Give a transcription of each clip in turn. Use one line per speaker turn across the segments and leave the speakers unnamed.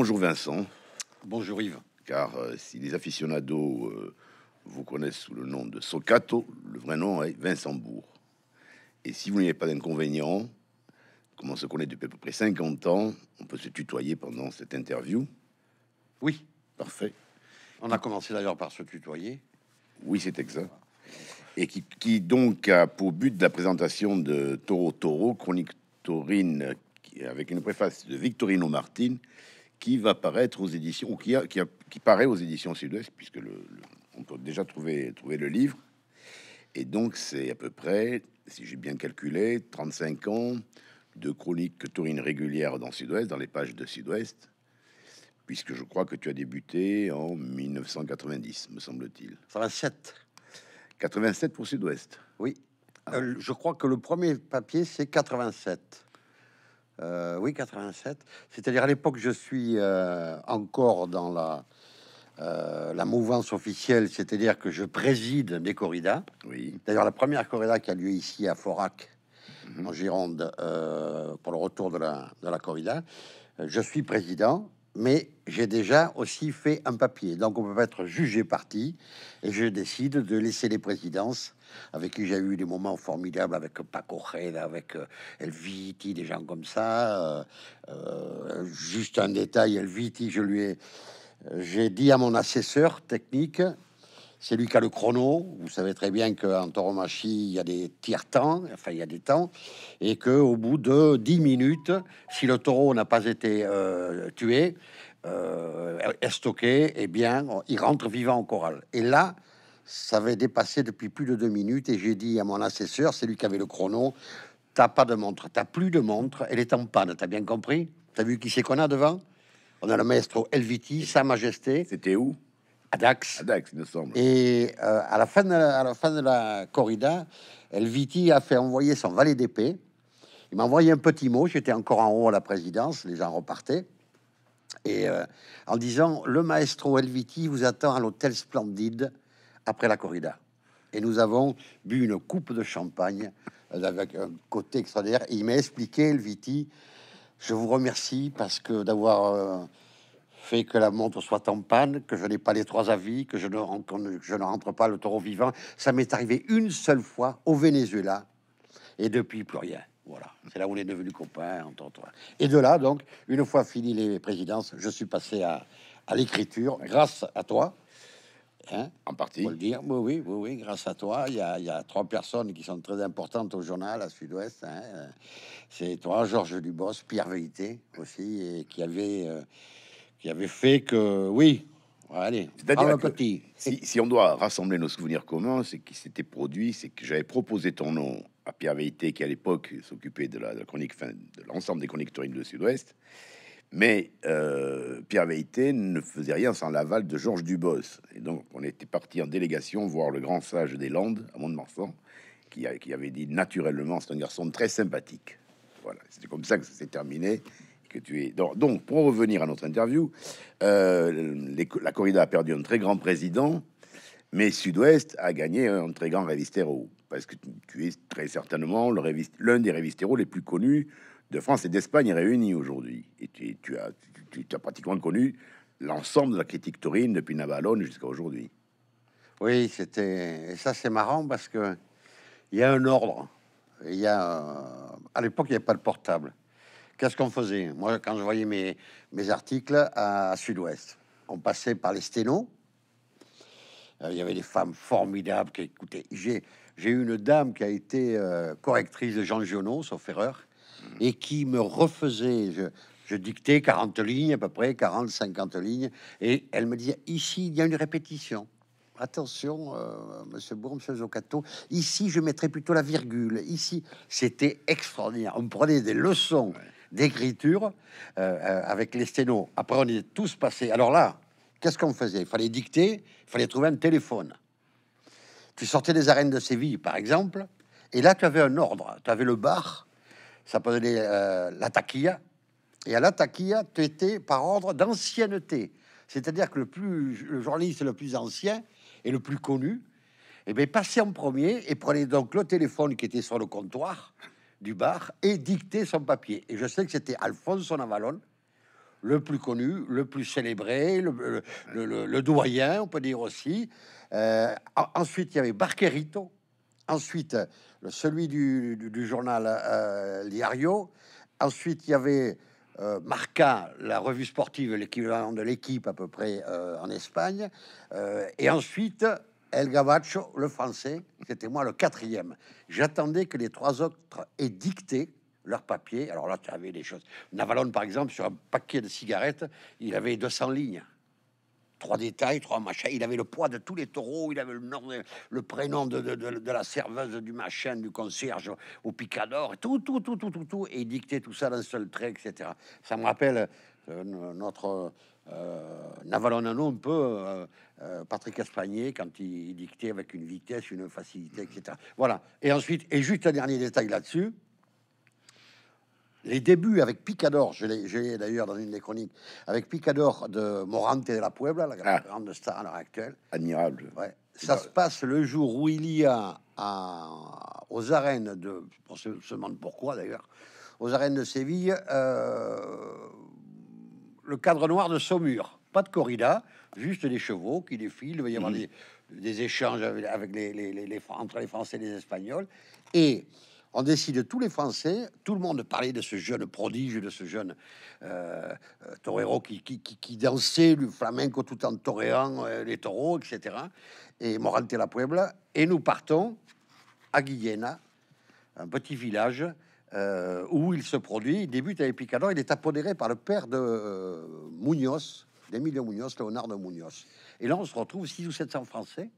Bonjour Vincent. Bonjour Yves. Car euh, si les aficionados euh, vous connaissent sous le nom de Socato, le vrai nom est Vincent Bourg. Et si vous n'avez pas d'inconvénient, comme on se connaît depuis à peu près 50 ans, on peut se tutoyer pendant cette interview. Oui. Parfait. On
a commencé d'ailleurs par se tutoyer.
Oui, c'est exact. Et qui, donc a pour but de la présentation de Toro Toro, chronique taurine, avec une préface de Victorino Martin, qui va paraître aux éditions, qui, a, paraît aux éditions Sud-Ouest, puisque le, on peut déjà trouver, le livre. Et donc, c'est à peu près, si j'ai bien calculé, 35 ans de chronique tourine régulière dans Sud-Ouest, dans les pages de Sud-Ouest, puisque je crois que tu as débuté en 1990, me semble-t-il.
87. 87 pour Sud-Ouest. Oui. Ah. Euh, je crois que le premier papier, c'est 87. Euh, oui, 87. C'est-à-dire à, l'époque, je suis euh, encore dans la, euh, la mouvance officielle, c'est-à-dire que je préside des corridas. Oui. D'ailleurs, la première corrida qui a lieu ici à Forac, mhm. en Gironde, pour le retour de la, de la corrida, je suis président. Mais j'ai déjà aussi fait un papier, donc on peut être jugé parti, et je décide de laisser les présidences avec qui j'ai eu des moments formidables avec Paco Reda, avec euh, Elviti, des gens comme ça. Euh, euh, juste un détail, Elviti, je lui ai, j'ai dit à mon assesseur technique, c'est lui qui a le chrono. Vous savez très bien qu'en tauromachie, il y a des tiers-temps, enfin, il y a des temps, et qu'au bout de dix minutes, si le taureau n'a pas été tué, euh, est stocké, eh bien, il rentre vivant au corral. Et là, ça avait dépassé depuis plus de deux minutes et j'ai dit à mon assesseur, c'est lui qui avait le chrono, t'as pas de montre, t'as plus de montre, elle est en panne, t'as bien compris T'as vu qui c'est qu'on a devant On a le maestro Elviti, Sa Majesté. C'était où à Dax. à Dax. il me semble. Et euh, à, la fin de la, à la fin de la corrida, Elviti a fait envoyer son valet d'épée. Il m'a envoyé un petit mot, j'étais encore en haut à la présidence, les gens repartaient. Et euh, en disant, le maestro Elviti vous attend à l'hôtel Splendide après la corrida. Et nous avons bu une coupe de champagne avec un côté extraordinaire. Et il m'a expliqué, Elviti, je vous remercie parce que d'avoir euh, fait que la montre soit en panne, que je n'ai pas les trois avis, que je ne, rentre, je ne rentre pas le taureau vivant. Ça m'est arrivé une seule fois au Venezuela et depuis plus rien. Voilà, c'est là où on est devenu copains, entre toi Et de là, donc, une fois fini les présidences, je suis passé à, à l'écriture grâce à toi. Hein, en partie. dire. Oui, oui, oui, grâce à toi. Il y, a, trois personnes qui sont très importantes au journal, à Sud-Ouest. Hein. Euh, c'est toi, Georges Dubos, Pierre Veilleté aussi, et qui avait, euh, qui avait fait que, oui, allez, c'est-à-dire petit. Si, on doit
rassembler nos souvenirs communs, c'est qui s'était produit, c'est que j'avais proposé ton nom à Pierre Veilleté, qui à l'époque s'occupait de la, chronique, de l'ensemble des chroniques de Sud-Ouest. Mais euh, Pierre Veilleté ne faisait rien sans l'aval de Georges Dubos. Et donc, on était parti en délégation voir le grand sage des Landes, à Mont-de-Marsan, qui, avait dit naturellement c'est un garçon très sympathique. Voilà, c'est comme ça que ça s'est terminé. Que tu es... donc, pour revenir à notre interview, euh, la corrida a perdu un très grand président, mais Sud-Ouest a gagné un très grand révistero. Parce que tu, es très certainement l'un des révistero les plus connus de France et d'Espagne réunis aujourd'hui. Et tu, as, pratiquement connu l'ensemble de la critique taurine depuis Navalone jusqu'à aujourd'hui.
Oui, c'était. Et ça, c'est marrant parce que il y a un ordre. Il y a. Euh, à l'époque, il n'y avait pas de portable. Qu'est-ce qu'on faisait Moi, quand je voyais mes, mes articles à Sud-Ouest, on passait par les sténos. Euh, il y avait des femmes formidables qui écoutaient. J'ai, j'ai eu une dame qui a été euh, correctrice de Jean Giono, sauf erreur, et qui me refaisait. Je, dictais 40 lignes à peu près, 40, 50 lignes, et elle me disait ici il y a une répétition. Attention, euh, monsieur Bourg, monsieur Zocato, ici je mettrais plutôt la virgule. Ici, c'était extraordinaire. On prenait des leçons d'écriture euh, euh, avec les sténos. Après, on est tous passés. Alors là, qu'est-ce qu'on faisait Il fallait dicter, il fallait trouver un téléphone. Tu sortais des arènes de Séville, par exemple, et là, tu avais un ordre. Tu avais le bar, s'appelait donner euh, la taquilla. Et à la taquilla, tu étais par ordre d'ancienneté. C'est-à-dire que le, plus, le journaliste le plus ancien et le plus connu, eh bien, passait en premier et prenait donc le téléphone qui était sur le comptoir du bar et dictait son papier. Et je sais que c'était Alfonso Navalon, le plus connu, le plus célébré, le, doyen, on peut dire aussi. Euh, ensuite, il y avait Barquerito, Ensuite, euh, celui du, journal euh, Liario. Ensuite, il y avait euh, Marca, la revue sportive, l'équivalent de l'équipe à peu près euh, en Espagne. et ensuite, El Gavacho, le français. C'était moi le quatrième. J'attendais que les trois autres aient dicté leur papier. Alors là, tu avais des choses. Navalon, par exemple, sur un paquet de cigarettes, il avait 200 lignes trois détails, trois machins. Il avait le poids de tous les taureaux, il avait le nom, le prénom de, la serveuse du machin, du concierge au picador, tout, tout, tout, tout, tout, tout, et il dictait tout ça d'un seul trait, etc. Ça me rappelle euh, notre euh, Navalonano un peu euh, euh, Patrick Espagné quand il, il dictait avec une vitesse, une facilité, etc. Voilà. Et ensuite, et juste un dernier détail là-dessus les débuts avec Picador, je l'ai d'ailleurs dans une des chroniques, avec Picador de Morante de la Puebla, la ah. grande star à l'heure actuelle. Admirable. Ouais. Ça se passe le jour où il y a à, aux arènes de, on se, demande pourquoi d'ailleurs, aux arènes de Séville, euh, le cadre noir de Saumur. Pas de corrida, juste des chevaux qui défilent. Il va y avoir mhm. des, échanges avec, les, entre les Français et les Espagnols. Et on décide tous les Français, tout le monde parlait de ce jeune prodige, de ce jeune euh, euh, torero qui, dansait le flamenco tout en toréant euh, les taureaux, etc. Et Morante la Puebla. Et nous partons à Guillena, un petit village où il se produit, il débute avec Picador, il est apodéré par le père de Munoz, d'Emilio Munoz, Leonardo Munoz. Et là, on se retrouve 6 ou 700 Français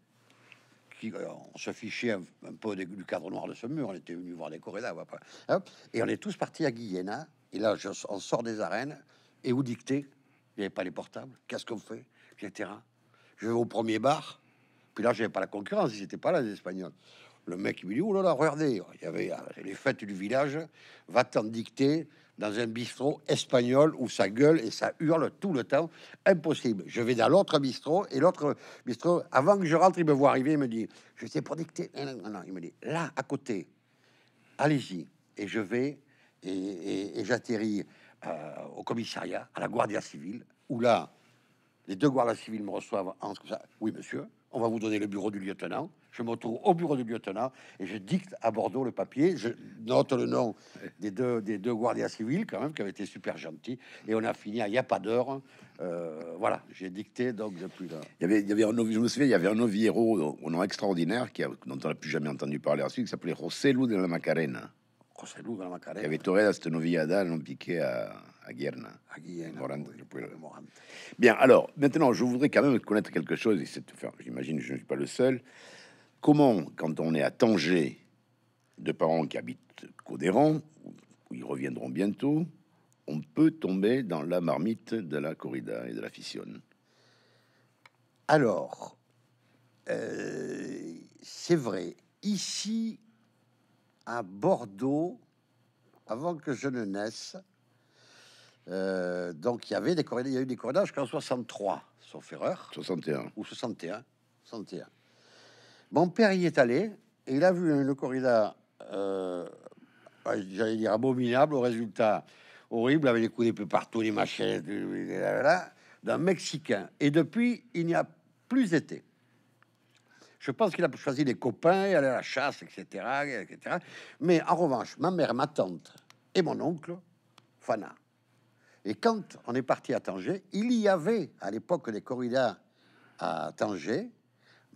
euh, on se fichait un, peu du cadre noir de ce mur. On était venu voir des corridas. Et on est tous partis à Guyena. Et là, je, on sort des arènes et où dicter. Il n'y avait pas les portables. Qu'est-ce qu'on fait Etc. Je vais au premier bar. Puis là, j'avais pas la concurrence. Ils n'étaient pas là, les Espagnols. Le mec, il me dit, oh là là, regardez, il y avait euh, les fêtes du village, va t'en dicter, dans un bistrot espagnol où ça gueule et ça hurle tout le temps. Impossible. Je vais dans l'autre bistrot et l'autre bistrot, avant que je rentre, il me voit arriver, il me dit Je sais prédicté. Non, non, non, il me dit Là, à côté, allez-y. Et je vais et, j'atterris euh, au commissariat, à la Guardia civile, où là, les deux gardes civiles me reçoivent en Oui, monsieur on va vous donner le bureau du lieutenant. Je me trouve au bureau du lieutenant et je dicte à Bordeaux le papier. Je note le nom des deux, des deux gardiens civils, quand même, qui avaient été super gentils. Et on a fini à il n'y a pas d'heure. voilà, j'ai dicté donc depuis là.
Il y avait, il y avait un, je me souviens, il y avait un héros, au nom extraordinaire qui dont on n'a plus jamais entendu parler ensuite, qui s'appelait Rossello de la Macarena. José de la Macarena. piqué à, Bien, alors, maintenant, je voudrais quand même connaître quelque chose, et c'est, faire j'imagine je ne suis pas le seul. Comment, quand on est à Tanger, de parents qui habitent Codéran, où ils reviendront bientôt, on peut tomber dans la marmite de la corrida et de la fissionne
Alors, euh, c'est vrai, ici, à Bordeaux avant que je ne naisse. donc il y avait des il y a eu des corridas jusqu'en 63, sauf erreur. 61. Ou 61. Mon père y est allé et il a vu le corrida, j'allais dire abominable, au résultat horrible, avec les coups partout, les machins, d'un Mexicain. Et depuis, il n'y a plus été. Je pense qu'il a choisi des copains, il allait à la chasse, etc., etc. Mais en revanche, ma mère, ma tante et mon oncle, Fana. Et quand on est parti à Tanger, il y avait à l'époque des corridas à Tanger.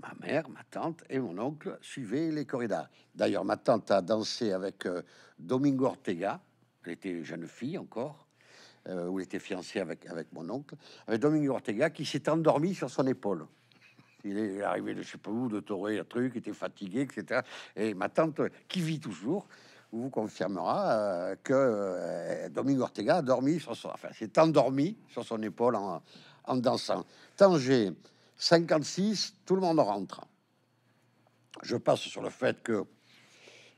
Ma mère, ma tante et mon oncle suivaient les corridas. D'ailleurs, ma tante a dansé avec euh, Domingo Ortega. Elle était jeune fille encore, euh, où elle était fiancée avec, avec mon oncle, avec Domingo Ortega qui s'est endormi sur son épaule. Il est arrivé de je sais pas où, de Toré, un truc, était fatigué, etc. Et ma tante, qui vit toujours, vous confirmera euh, que euh, Domingo Ortega a dormi sur son, enfin, s'est endormi sur son épaule en, en dansant. Tanger, 56, tout le monde rentre. Je passe sur le fait que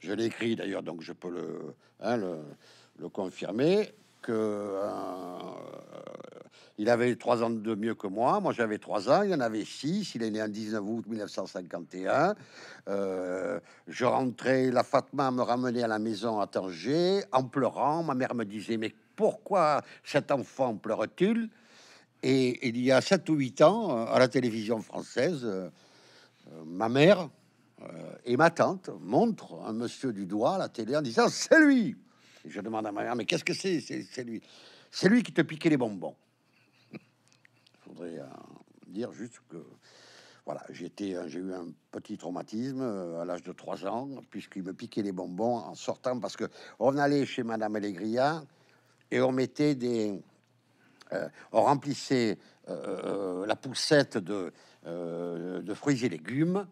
je l'ai écrit d'ailleurs, donc je peux le, hein, le, confirmer que euh, il avait trois ans de mieux que moi. Moi, j'avais trois ans. Il en avait six. Il est né en 19 août 1951. Euh, je rentrais. La Fatma me ramenait à la maison à Tanger en pleurant. Ma mère me disait Mais pourquoi cet enfant pleure-t-il et, il y a sept ou huit ans, euh, à la télévision française, euh, ma mère et ma tante montrent un monsieur du doigt à la télé en disant C'est lui Je demande à ma mère Mais qu'est-ce que c'est C'est lui. C'est lui qui te piquait les bonbons voudrais euh, dire juste que voilà, j'ai eu un petit traumatisme euh, à l'âge de 3 ans, puisqu'il me piquait les bonbons en sortant, parce que on allait chez Madame Allegria et on mettait des, euh, on remplissait la poussette de, de fruits et légumes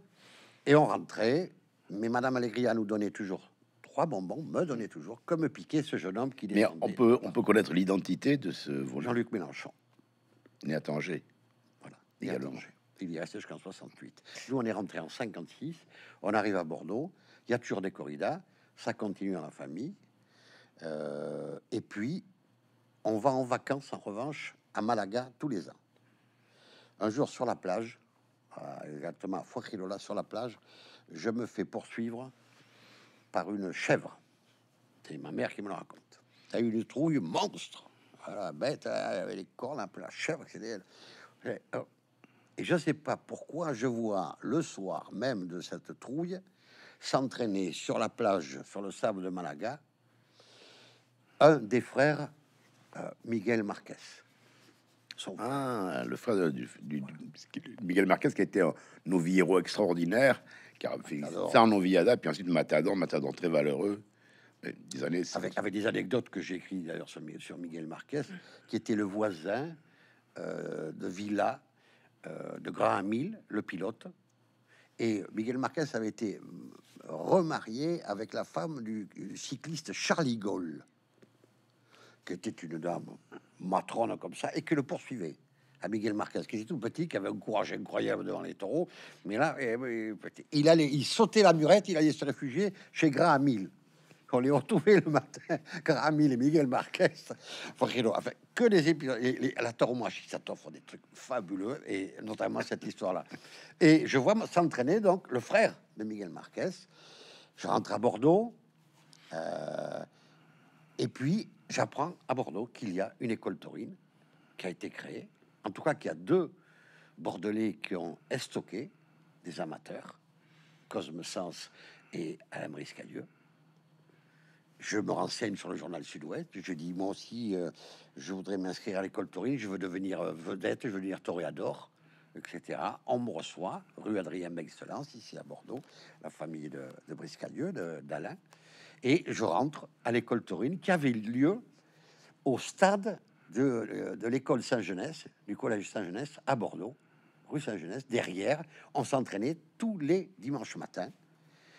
et on rentrait. Mais Madame Allegria nous donnait toujours trois bonbons, me donnait toujours, comme piquait ce jeune homme qui.
Mais on peut, on peut connaître l'identité de ce Jean-Luc Mélenchon.
Né à Tanger. Voilà, né à Il y est resté jusqu'en 68. Nous, on est rentré en 56. On arrive à Bordeaux. Il y a toujours des corridas. Ça continue dans la famille. Euh, et puis, on va en vacances, en revanche, à Malaga tous les ans. Un jour, sur la plage, euh, exactement à Fouacrilola, sur la plage, je me fais poursuivre par une chèvre. C'est ma mère qui me le raconte. T'as eu une trouille monstre la bête, elle avait les cornes un peu la chèvre, Et oh. je ne sais pas pourquoi je vois le soir même de cette trouille s'entraîner sur la plage, sur le sable de Malaga, un des frères euh, Miguel Marquez.
Son ah, le frère du, Miguel Marquez qui était un héros extraordinaire, qui a fait en Viada, puis ensuite Matador, Matador très valeureux des
années. Avec, des anecdotes que j'ai écrites d'ailleurs sur, Miguel Marquez, qui était le voisin euh, de Villa euh, de Graham Hill, le pilote. Et Miguel Marquez avait été euh, remarié avec la femme du, cycliste Charlie Gaulle, qui était une dame matrone comme ça, et qui le poursuivait à Miguel Marquez, qui était tout petit, qui avait un courage incroyable devant les taureaux. Mais là, eh il allait, il sautait la murette, il allait se réfugier chez Graham Hill. On les retrouvait le matin, Gramil et Miguel Marquez, enfin, que des épisodes. la tauromachie, ça t'offre des trucs fabuleux, et notamment cette histoire-là. Et je vois s'entraîner donc le frère de Miguel Marquez. Je rentre à Bordeaux, euh, et puis j'apprends à Bordeaux qu'il y a une école taurine qui a été créée, en tout cas qu'il y a deux Bordelais qui ont estoqué des amateurs, Cosme Sens et Alain Briscadieu je me renseigne sur le journal Sud-Ouest. Je dis, moi aussi, euh, je voudrais m'inscrire à l'école taurine, je veux devenir euh, vedette, je veux devenir toréador, etc. On me reçoit, rue Adrien mexelens ici à Bordeaux, la famille de, de d'Alain. Et je rentre à l'école taurine qui avait lieu au stade de, euh, l'école Saint-Genès, du collège Saint-Genès à Bordeaux, rue Saint-Genès. Derrière, on s'entraînait tous les dimanches matins.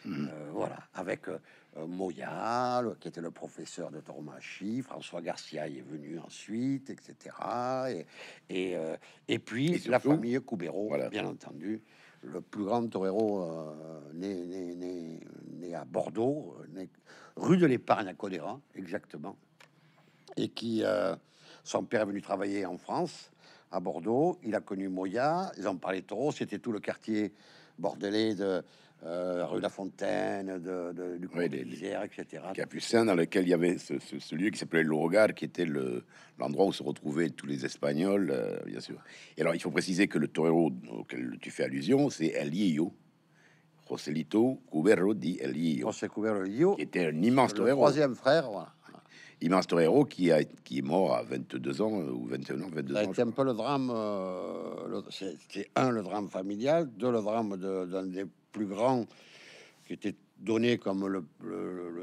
Mm-hmm. Euh, voilà, avec euh, euh, moya qui était le professeur de Tauromachie, François Garcia est venu ensuite, etc. Et, puis la famille Coubero, bien entendu, le plus grand torero né, à Bordeaux, rue de l'Épargne à Codéran, exactement, et qui son père est venu travailler en France à Bordeaux. Il a connu Moya, ils ont parlé taureau, c'était tout le quartier bordelais de euh, rue La Fontaine, de, du oui, y a etc. Capucin, dans
lequel il y avait ce, lieu qui s'appelait le qui était l'endroit où se retrouvaient tous les Espagnols, euh, bien sûr. Et alors, il faut préciser que le torero auquel tu fais allusion, c'est El Lillo. Joselito Cubero di El Lillo. José Cubero Qui était un immense le torero. Troisième frère, voilà. Immense torero qui, a, qui est mort à 22 ans euh, ou 21 ans, 22 ans,
un peu le drame, euh, C'était un, le drame familial, deux, le drame d'un de, des plus grand, qui était donné comme le,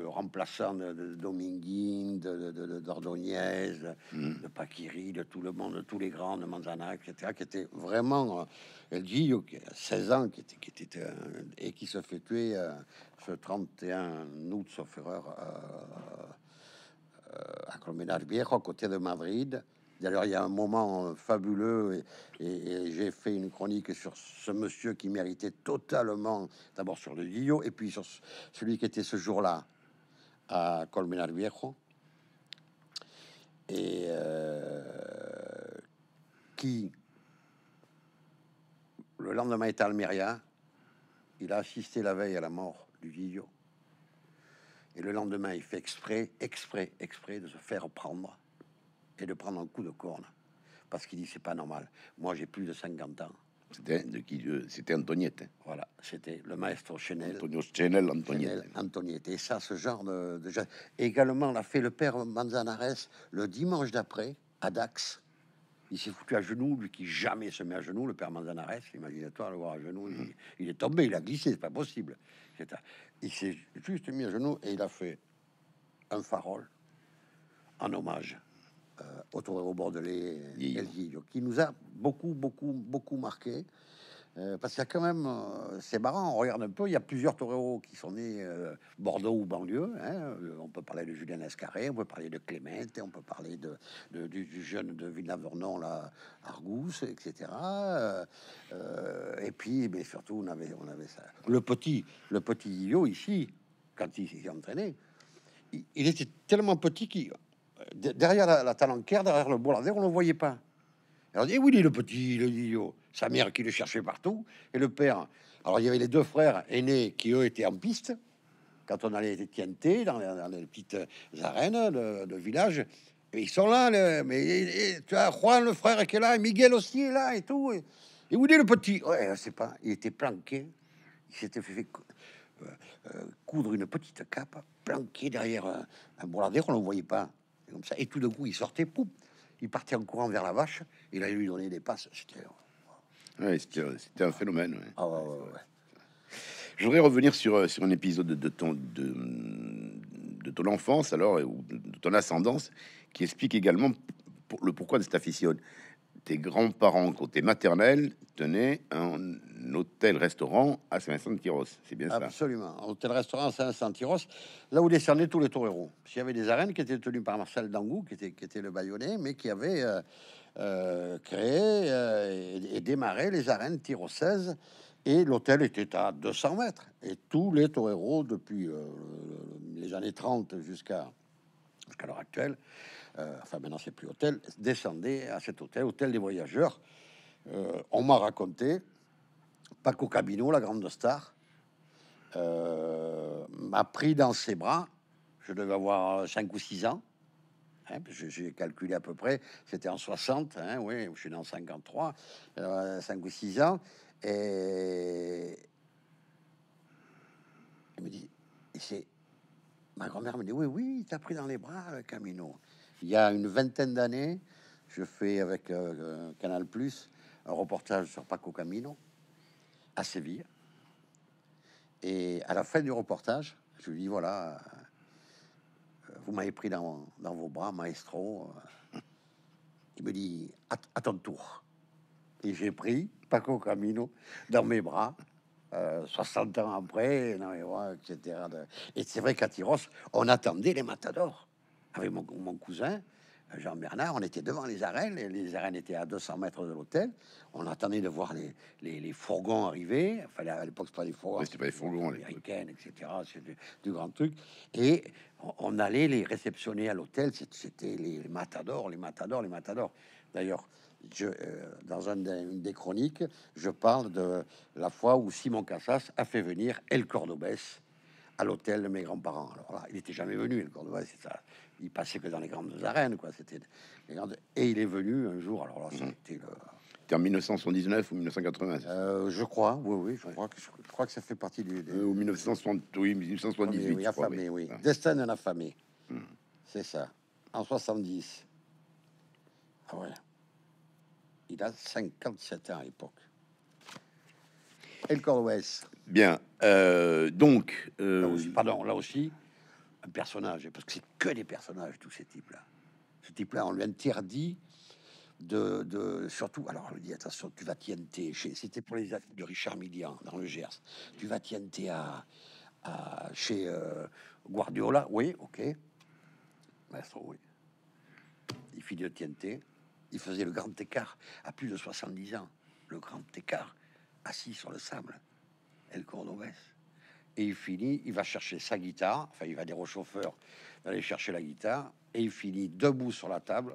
remplaçant de, Dominguin, de, Dordognez, de, hmm. de, Paquiri, de tout le monde, de tous les grands, de Manzana, etc., qui était vraiment El Gillo, a 16 ans, qui était, euh, et qui se fait tuer euh, ce 31 août, sauf erreur, euh, euh, à Colmenar Viejo, à côté de Madrid. D'ailleurs, il y a un moment euh, fabuleux et, j'ai fait une chronique sur ce monsieur qui méritait totalement, d'abord sur le Guillot et puis sur celui qui était ce jour-là à Colmenar Viejo et euh, qui, le lendemain est à Almeria, il a assisté la veille à la mort du Guillot. Et le lendemain, il fait exprès, exprès, exprès de se faire prendre et de prendre un coup de corne. Parce qu'il dit c'est pas normal. Moi j'ai plus de 50 ans. C'était de qui euh, C'était Antoniette. Hein. Voilà, c'était le maestro Chenel. Antonio Chenel, Antoniette. Et ça, ce genre de, Également, l'a fait le père Manzanares le dimanche d'après à Dax. Il s'est foutu à genoux, lui qui jamais se met à genoux, le père Manzanares. Imagine-toi le voir à genoux. Il, mm. il, est tombé, il a glissé, c'est pas possible. Il s'est juste mis à genoux et il a fait un farol en hommage euh, au Bordelais, qui nous a beaucoup, beaucoup, beaucoup marqué. Euh, parce qu'il y a quand même, euh, c'est marrant, on regarde un peu, il y a plusieurs toreros qui sont nés Bordeaux ou banlieue. Hein, on peut parler de Julien Escarré, on peut parler de Clément, on peut parler de, du, jeune de Villeneuve-Vernon, là, Argousse, etc. et puis, mais surtout, on avait, on avait ça. Le petit, le petit ici, quand il s'est entraîné, il, il était tellement petit qu'il derrière la, la derrière le boulevard, on ne le voyait pas. Alors, dit eh oui, est le petit, le idiot. Sa mère qui le cherchait partout, et le père. Alors, il y avait les deux frères aînés qui, eux, étaient en piste. Quand on allait TNT, dans, dans les petites arènes de, village, et ils sont là, mais tu as Juan, le frère, qui est là, et Miguel aussi est là, et tout. Et, où est le petit Ouais, je sais pas, il était planqué. Il s'était fait euh, euh, coudre une petite cape, planqué derrière un, un on ne le voyait pas ça. Et tout d'un coup, il sortait, poum, il partait en courant vers la vache, il allait lui donner des passes. C'était
euh, ouais, euh, un phénomène. Ah ouais. Je voudrais revenir sur, euh, sur un épisode de ton, de, de ton enfance, alors, ou de ton ascendance, qui explique également le pourquoi de cette aficionne tes grands-parents, côté maternel, tenaient un hôtel-restaurant à saint vincent tyros C'est bien ça
Absolument. Hôtel-restaurant à saint vincent tyros là où descendaient tous les toreros. Il y avait des arènes qui étaient tenues par Marcel Dangou, qui était, qui était le baïonné, mais qui avait euh, euh, créé euh, et, démarré les arènes tyrosaises. Et l'hôtel était à 200 mètres. Et tous les toreros, depuis les années 30 jusqu'à jusqu'à l'heure actuelle, euh, enfin maintenant c'est plus hôtel, descendait à cet hôtel, hôtel des voyageurs. Euh, on m'a raconté, Paco Cabino, la grande star, euh, m'a pris dans ses bras, je devais avoir 5 ou 6 ans, hein, j'ai calculé à peu près, c'était en 60, hein, oui, je suis dans 53, 5 ou 6 ans, et il me dit, c'est ma grand-mère me dit, oui, oui, il t'a pris dans les bras, Camino. Il y a une vingtaine d'années, je fais avec euh, euh, Canal Plus un reportage sur Paco Camino à Séville. Et à la fin du reportage, je lui dis voilà, euh, vous m'avez pris dans, vos bras, maestro. Il me dit à, ton tour. Et j'ai pris Paco Camino dans mes bras. 60 ans après, et etc. Et c'est vrai qu'à Tiros, on attendait les matadors avec ah mon, cousin, Jean Bernard, on était devant les arènes, les arènes étaient à 200 mètres de l'hôtel. On attendait de voir les, les, fourgons arriver. Enfin, à l'époque, pas des fourgons, c'était pas des fourgons, les américaines, etc. C'est du, grand truc. Et on, allait les réceptionner à l'hôtel. C'était les, matadors, les matadors, les matadors. D'ailleurs, je, euh, dans un, une des chroniques, je parle de la fois où Simon Cassas a fait venir El Cordobès à l'hôtel de mes grands-parents. Alors là, il n'était jamais venu, El Cordobès, c'est ça il passait que dans les grandes arènes, quoi. C'était et il est venu un jour. Alors là, mhm. c'était le... en 1979 ou 1980 euh, Je crois, oui, oui, je, Crois que, je, crois que ça fait partie du. Euh, oui, 1978. oui. Destin d'un affamé. Mhm. C'est ça. En 70. Ah ouais. Il a 57 ans à l'époque. El le Bien. Euh, donc. Euh, pardon, là aussi, un personnage, parce que c'est que des personnages, tous ces types-là. Ce type-là, on lui interdit de, de, surtout, alors on lui dit attention, tu vas tienter, c'était pour les actes de Richard Millian dans le Gers, tu vas tienter à, à, chez euh, Guardiola, oui, ok, maestro, oui. Il fit de tienter, il faisait le grand écart à plus de 70 ans, le grand écart assis sur le sable, El Cordovès et il finit, il va chercher sa guitare, enfin il va dire au chauffeur d'aller chercher la guitare, et il finit debout sur la table,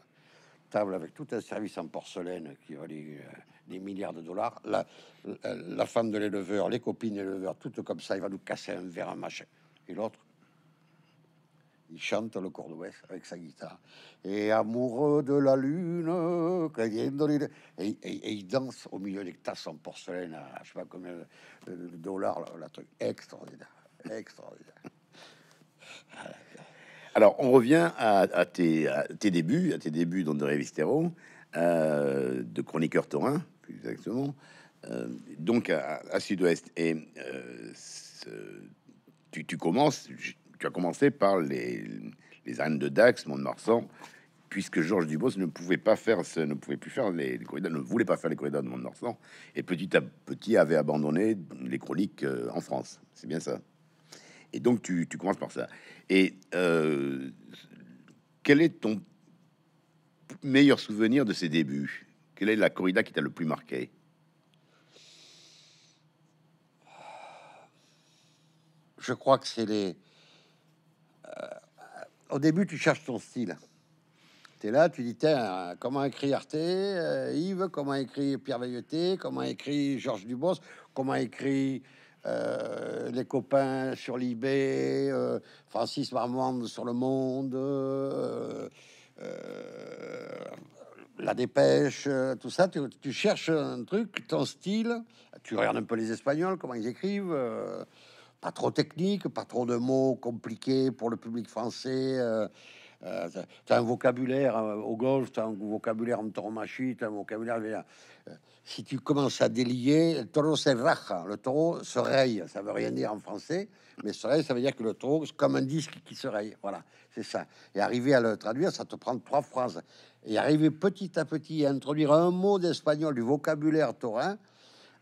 table avec tout un service en porcelaine qui valait euh, des milliards de dollars, la, la femme de l'éleveur, les copines de l'éleveur, toutes comme ça, il va nous casser un verre, un machin, et l'autre il chante le douest avec sa guitare. Et amoureux de la lune, et, il danse au milieu des tasses en porcelaine je sais pas combien de, dollars, la, truc extraordinaire, extraordinaire. Alors,
on revient à, tes, tes, débuts, à tes débuts dans Révisteron, euh, de chroniqueur taurin, plus exactement, euh, donc à, Sud-Ouest. Et euh, tu, commences, tu as commencé par les, les ânes de Dax, mont de puisque Georges Dubos ne pouvait pas faire ce, ne pouvait plus faire les, corridas, ne voulait pas faire les corridas de Mont-de-Marsan, et petit à petit avait abandonné les chroniques euh, en France. C'est bien ça. Et donc tu, tu commences par ça. Et euh, quel est ton meilleur souvenir de ces débuts Quelle est la corrida qui t'a le plus marqué
Je crois que c'est les euh, au début, tu cherches ton style. Tu es là, tu dis, tiens, comment écrit Arte, euh, Yves, comment écrit Pierre Veilleté, comment écrit Georges Dubos, comment écrit euh, les copains sur Libé Francis Marmande sur Le Monde, La Dépêche, tout ça. Tu, tu, cherches un truc, ton style. Tu regardes un peu les Espagnols, comment ils écrivent pas trop technique, pas trop de mots compliqués pour le public français. Euh, euh, t'as un vocabulaire euh, au gauche, t'as un vocabulaire en tauromachie, t'as un vocabulaire. Euh, si tu commences à délier, le taureau c'est le taureau se raye, ça veut rien dire en français, mais se ça veut dire que le taureau c'est comme un disque qui se raye, voilà, c'est ça. Et arriver à le traduire, ça te prend trois phrases. Et arriver petit à petit à introduire un mot d'espagnol du vocabulaire taurin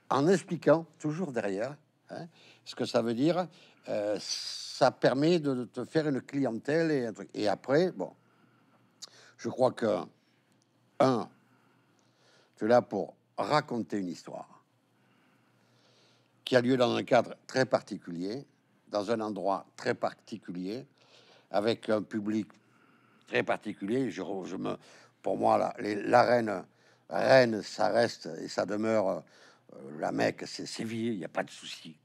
en expliquant toujours derrière. Hein, ce que ça veut dire, euh, ça permet de te faire une clientèle et Et après, bon, je crois que, un, tu es là pour raconter une histoire qui a lieu dans un cadre très particulier, dans un endroit très particulier, avec un public très particulier. Je, me, pour moi, l'arène, la, reine ça reste et ça demeure euh, la Mecque, c'est Séville, il n'y a pas de souci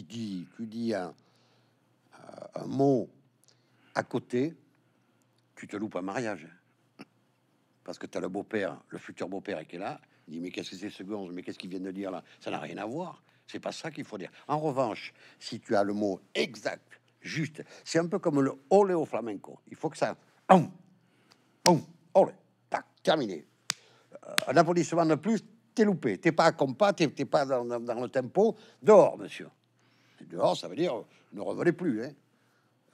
dit, tu dis un, mot à côté, tu te loupes un mariage. Parce que tu as le beau-père, le futur beau-père qui est là, il dit mais qu'est-ce que c'est ce gonze, mais qu'est-ce qu'il vient de dire là Ça n'a rien à voir. C'est pas ça qu'il faut dire. En revanche, si tu as le mot exact, juste, c'est un peu comme le oleo flamenco. Il faut que ça... Boum, boum, olé, tac, terminé. Euh, un applaudissement de plus, t'es loupé. T'es pas à compas, t'es pas dans, dans le tempo. Dehors, monsieur. Dehors, ça veut dire euh, ne revenez plus.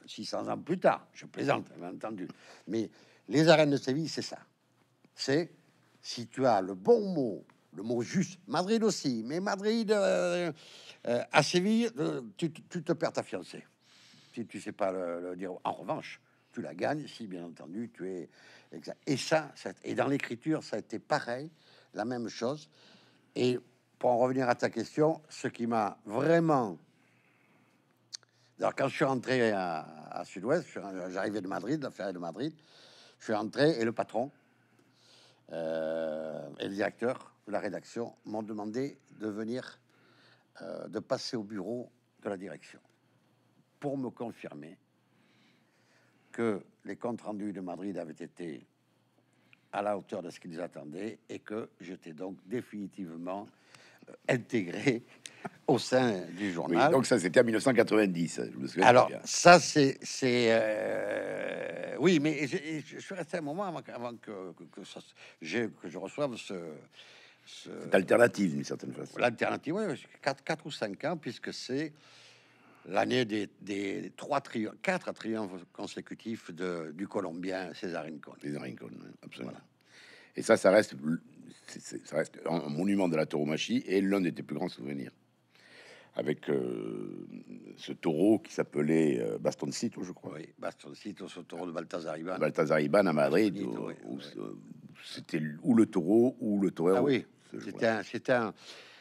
600 hein. ans plus tard, je plaisante, bien entendu. Mais les arènes de Séville, c'est ça. C'est si tu as le bon mot, le mot juste, Madrid aussi, mais Madrid euh, euh, à Séville, tu, te perds ta fiancée. Si tu sais pas le, dire. En revanche, tu la gagnes si, bien entendu, tu es Et ça, ça et dans l'écriture, ça a été pareil, la même chose. Et pour en revenir à ta question, ce qui m'a vraiment alors, quand je suis rentré à, Sud-Ouest, j'arrivais de Madrid, la de Madrid, je suis entré et le patron euh, et le directeur de la rédaction m'ont demandé de venir, euh, de passer au bureau de la direction pour me confirmer que les comptes rendus de Madrid avaient été à la hauteur de ce qu'ils attendaient et que j'étais donc définitivement euh, intégré au sein du journal. donc ça, c'était en 1990. Alors ça, c'est, c'est euh, oui, mais je, suis resté un moment avant, que, que, que, je reçoive ce, ce alternative d'une certaine façon. L'alternative, oui, 4, 4 ou 5 ans, puisque c'est l'année des, des trois quatre triomphes consécutifs de, du Colombien César Rincon. César Rincon, absolument. Et ça, ça reste,
ça reste un monument de la tauromachie et l'un des plus grands souvenirs avec euh, ce taureau qui s'appelait euh, Bastoncito, je crois. Oui,
Bastoncito, ce taureau de Balthazar Iban. Iban à Madrid, où, c'était ou le taureau ou le taureau. Ah oui,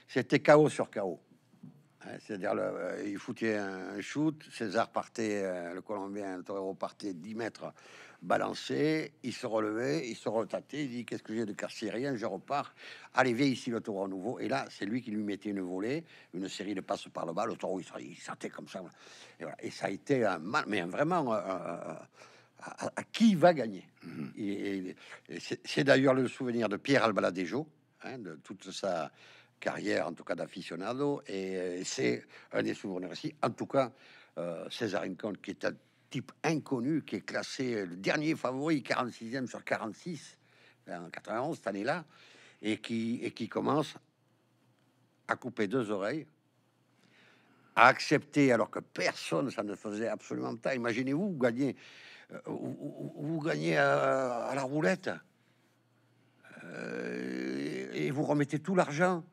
c'était chaos sur chaos. Hein, c'est-à-dire, euh, il foutait un shoot, César partait, le Colombien, le taureau partait 10 mètres balancé, il se relevait, il se retâtait, il dit qu'est-ce que j'ai de carcérien rien, je repars, allez ici le taureau nouveau, et là c'est lui qui lui mettait une volée, une série de passes par le bas, le taureau il, sortait comme ça, et, voilà. et ça a été un mal, mais vraiment à, qui va gagner. Mhm. Et, c'est d'ailleurs le souvenir de Pierre Albaladejo, hein, de toute sa carrière, en tout cas d'aficionado, et, c'est un des souvenirs aussi, en tout cas. Euh, César qui était type inconnu qui est classé euh, le dernier favori, 46e sur 46 euh, en 91 cette année-là, et qui, et qui commence à couper deux oreilles, à accepter alors que personne ça ne faisait absolument pas. Imaginez-vous, vous gagnez, euh, vous, à, la roulette et vous remettez tout l'argent.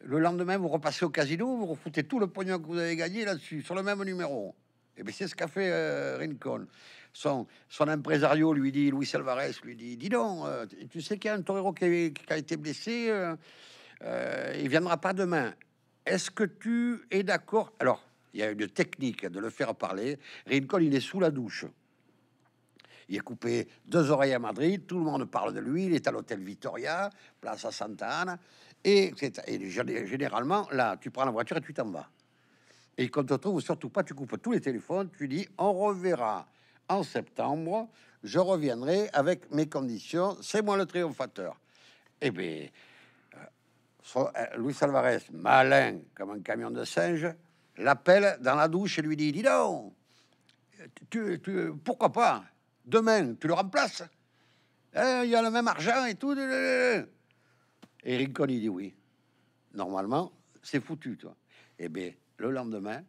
Le lendemain, vous repassez au casino, vous refoutez tout le pognon que vous avez gagné là-dessus, sur le même numéro. Et eh bien c'est ce qu'a fait euh, Rincon. Son, son impresario lui dit, Luis Alvarez lui dit, dis donc, euh, tu sais qu'il y a un torero qui, a été blessé, euh, euh, il viendra pas demain. Est-ce que tu es d'accord Alors, il y a une technique de le faire parler. Rincon, il est sous la douche. Il est coupé deux oreilles à Madrid, tout le monde parle de lui, il est à l'hôtel Vitoria, place à Santa Ana, et, et généralement, là, tu prends la voiture et tu t'en vas. Et quand tu trouve surtout pas, tu coupes tous les téléphones, tu dis on reverra en septembre, je reviendrai avec mes conditions, c'est moi le triomphateur. Eh bien, euh, euh, Luis Alvarez, malin comme un camion de singe, l'appelle dans la douche et lui dit Dis donc, tu, tu, pourquoi pas Demain, tu le remplaces hein, Il y a le même argent et tout. Et Cony dit Oui. Normalement, c'est foutu, toi. Eh bien, le lendemain,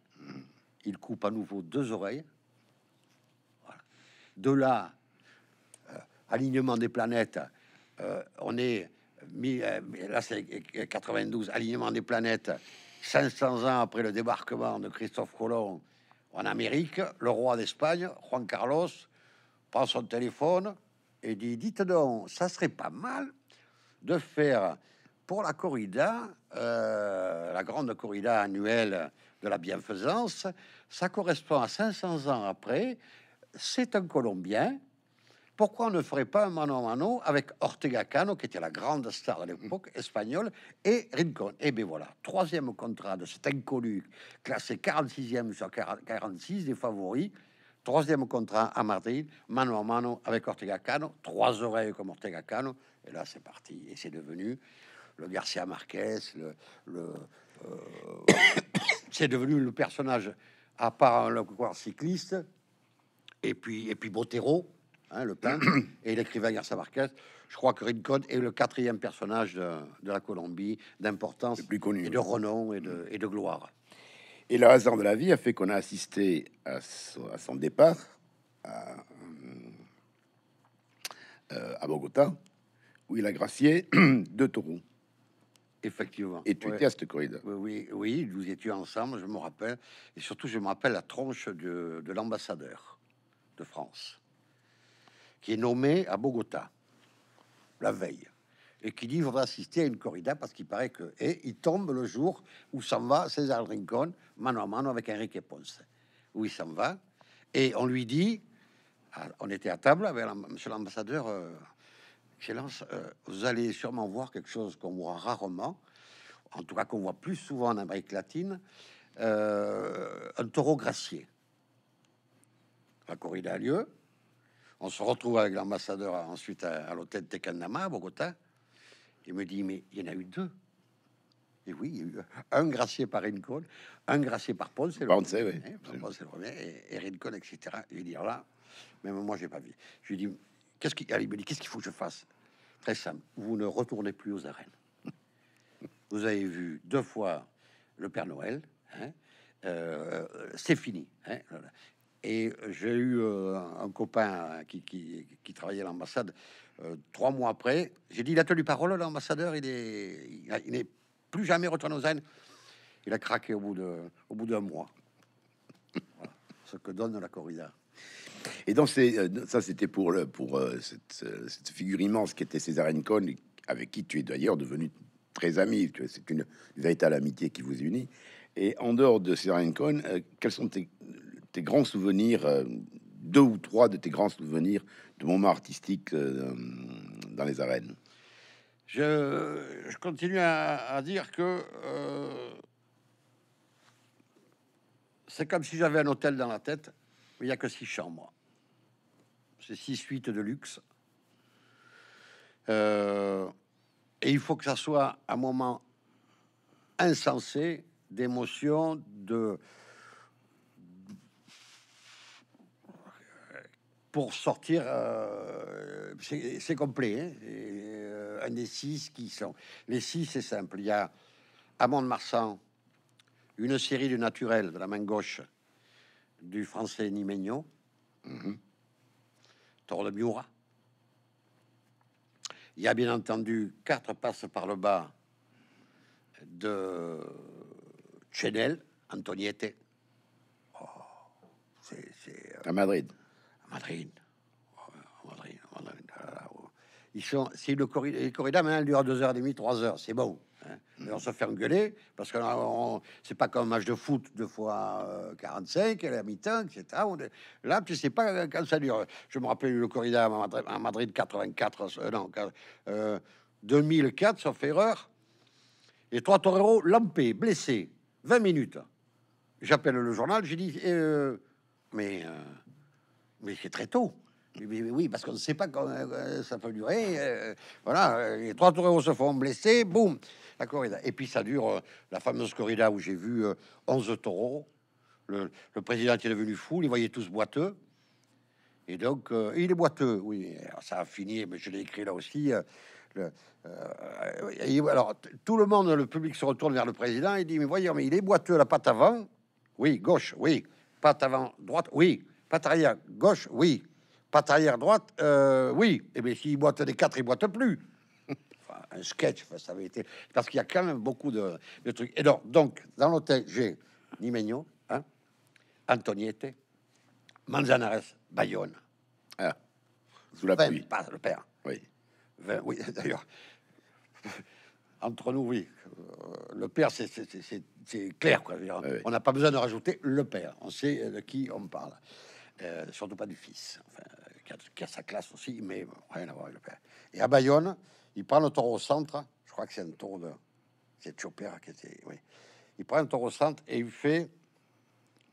il coupe à nouveau deux oreilles. De là, euh, alignement des planètes, euh, on est mis, euh, là c'est 92, alignement des planètes, 500 ans après le débarquement de Christophe Colomb en Amérique, le roi d'Espagne, Juan Carlos, prend son téléphone et dit, dites donc, ça serait pas mal de faire pour la corrida, euh, la grande corrida annuelle de la bienfaisance, ça correspond à 500 ans après. C'est un Colombien. Pourquoi on ne ferait pas un mano mano avec Ortega Cano, qui était la grande star de l'époque espagnole, et Rincon Et eh bien voilà, troisième contrat de cet inconnu, classé 46e sur 46 des favoris. Troisième contrat à Madrid, mano à mano avec Ortega Cano, trois oreilles comme Ortega Cano. Et là, c'est parti. Et c'est devenu le Garcia Marquez, le, euh, c'est devenu le personnage à part hein, le coureur cycliste et puis et puis Botero, hein, le peintre et l'écrivain Garcia Marquez. Je crois que Rincon est le quatrième personnage de, la Colombie d'importance plus connu de renom et de, et de gloire. Et le hasard de la vie a fait qu'on a assisté à son, départ à,
euh, à Bogota, où il a
gracié deux taureaux. Effectivement. Et tu étais à cette corrida. Oui, oui, oui, nous étions ensemble, je me rappelle. Et surtout, je me rappelle la tronche de, de l'ambassadeur de France, qui est nommé à Bogota la veille et qui dit va assister à une corrida parce qu'il paraît que et il tombe le jour où s'en va César Rincon mano à mano avec Enrique Ponce où il s'en va et on lui dit on était à table avec monsieur l'ambassadeur euh, chez euh, vous allez sûrement voir quelque chose qu'on voit rarement, en tout cas qu'on voit plus souvent en Amérique latine, euh, un taureau gracier. La corrida a lieu. On se retrouve avec l'ambassadeur ensuite à, l'hôtel l'hôtel tekanama à Bogota. Il me dit, mais il y en a eu deux. Et oui, il y a eu un gracier par Rincon, un gracier par Ponce, c'est le, Ponce, oui. Hein, Ponce, le premier, et, Rincon, etc. il dit, là, même moi, j'ai pas vu. Je lui dis, Qu'est-ce qu'il me dit Qu'est-ce qu'il faut que je fasse Très simple. Vous ne retournez plus aux arènes. Vous avez vu deux fois le Père Noël. Hein, euh, c'est fini. Hein, et j'ai eu euh, un copain qui, travaillait à l'ambassade euh, trois mois après. J'ai dit, il a tenu parole, l'ambassadeur, il est, il n'est plus jamais retourné aux arènes. Il a craqué au bout de, au bout d'un mois. ce que donne la corrida.
Et dans ces, euh, ça, c'était pour, le, pour euh, cette, cette, figure immense qui était César Cohn, avec qui tu es d'ailleurs devenu très ami. C'est une véritable amitié qui vous unit. Et en dehors de César Cohn, euh, quels sont tes, tes grands souvenirs, deux ou trois de tes grands souvenirs de moments artistiques dans les arènes
je, je, continue à, dire que c'est comme si j'avais un hôtel dans la tête, mais il n'y a que six chambres. C'est six suites de luxe. Euh, et il faut que ça soit un moment insensé d'émotion, de pour sortir, euh, c'est complet. Hein. Euh, un des six qui sont les six, c'est simple. Il y a de Marsan, une série de naturels de la main gauche du français Nimegno. Mm-hmm le miura Il y a bien entendu quatre passes par le bas de Chenel, Antoniette. Oh, euh, à Madrid. À Madrid. à Madrid, ah, oh. Ils sont, c'est le corrida, mais elle maintenant dure deux heures et demie, trois heures, c'est bon on se fait engueuler parce que c'est pas comme un match de foot deux fois 45 euh, à la mi-temps, etc. là, tu sais pas quand ça dure. Je me rappelle le corrida à Madrid, 84, euh, non, 2004, euh, sauf erreur. Les trois toreros lampés, blessés, 20 minutes. J'appelle le journal, j'ai dit, eh, mais, mais c'est très tôt. Oui, parce qu'on ne sait pas quand ça peut durer. voilà, les trois toreros se font blesser, boum la Et puis ça dure, euh, la fameuse corrida où j'ai vu 11 euh, taureaux. Le, président est devenu fou, les voyait tous boiteux. Et donc, euh, il est boiteux, oui. ça a fini, mais je l'ai écrit là aussi. alors, tout le monde, le public se retourne vers le président et dit Mais voyons, mais il est boiteux, la patte avant, oui, gauche, oui. Patte avant, droite, oui. Patte arrière, gauche, oui. Patte arrière, droite, oui. Et eh bien, s'il boite les quatre, il boite plus un sketch, ça avait été. Parce qu'il y a quand même beaucoup de, trucs. Et donc, dans l'hôtel, j'ai Nimeno, hein, Antoniette, Manzanares, Bayonne. Hein, vous sous la pluie. Pas le père. Oui. oui, d'ailleurs. Entre nous, oui. Euh, le père, c'est clair, quoi. On n'a pas besoin de rajouter le père. On sait euh, de qui on parle. Euh, surtout pas du fils, enfin, a, qui, a, sa classe aussi, mais rien à voir avec le père. Et à Bayonne, il prend le taureau au centre. Je crois que c'est un taureau de. C'est qui était. Oui. Il prend le taureau au centre et il fait,